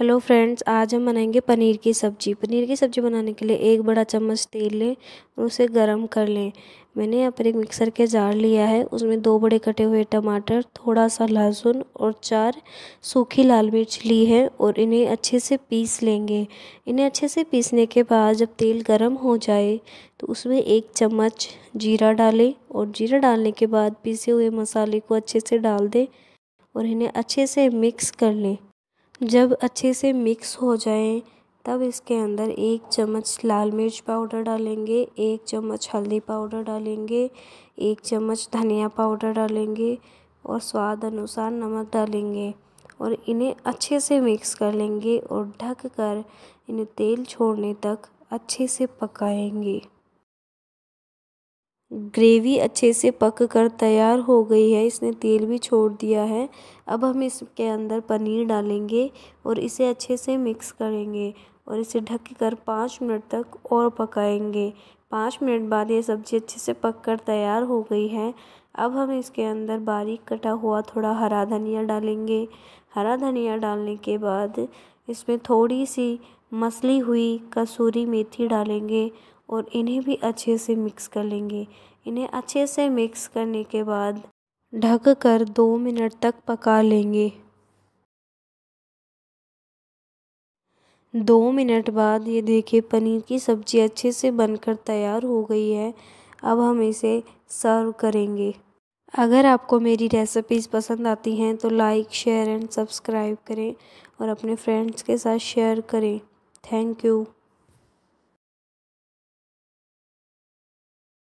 hello friends आज हम बनाएंगे पनीर की सब्ज़ी पनीर की सब्ज़ी बनाने के लिए एक बड़ा चम्मच तेल लें और उसे गरम कर लें मैंने यहाँ पर एक मिक्सर के जार लिया है उसमें दो बड़े कटे हुए टमाटर थोड़ा सा लहसुन और चार सूखी लाल मिर्च ली है और इन्हें अच्छे से पीस लेंगे इन्हें अच्छे से पीसने के बाद जब तेल गर्म हो जाए तो उसमें एक चम्मच जीरा डालें और जीरा डालने के बाद पीसे हुए मसाले को अच्छे से डाल दें और इन्हें अच्छे से मिक्स कर लें जब अच्छे से मिक्स हो जाए तब इसके अंदर एक चम्मच लाल मिर्च पाउडर डालेंगे एक चम्मच हल्दी पाउडर डालेंगे एक चम्मच धनिया पाउडर डालेंगे और स्वाद अनुसार नमक डालेंगे और इन्हें अच्छे से मिक्स कर लेंगे और ढक कर इन्हें तेल छोड़ने तक अच्छे से पकाएंगे ग्रेवी अच्छे से पक कर तैयार हो गई है इसने तेल भी छोड़ दिया है अब हम इसके अंदर पनीर डालेंगे और इसे अच्छे से मिक्स करेंगे और इसे ढक कर पाँच मिनट तक और पकाएंगे पाँच मिनट बाद ये सब्ज़ी अच्छे से पक कर तैयार हो गई है अब हम इसके अंदर बारीक कटा हुआ थोड़ा हरा धनिया डालेंगे हरा धनिया डालने के बाद इसमें थोड़ी सी मसली हुई कसूरी मेथी डालेंगे और इन्हें भी अच्छे से मिक्स कर लेंगे इन्हें अच्छे से मिक्स करने के बाद ढक कर दो मिनट तक पका लेंगे दो मिनट बाद ये देखिए पनीर की सब्ज़ी अच्छे से बनकर तैयार हो गई है अब हम इसे सर्व करेंगे अगर आपको मेरी रेसिपीज़ पसंद आती हैं तो लाइक शेयर एंड सब्सक्राइब करें और अपने फ्रेंड्स के साथ शेयर करें थैंक यू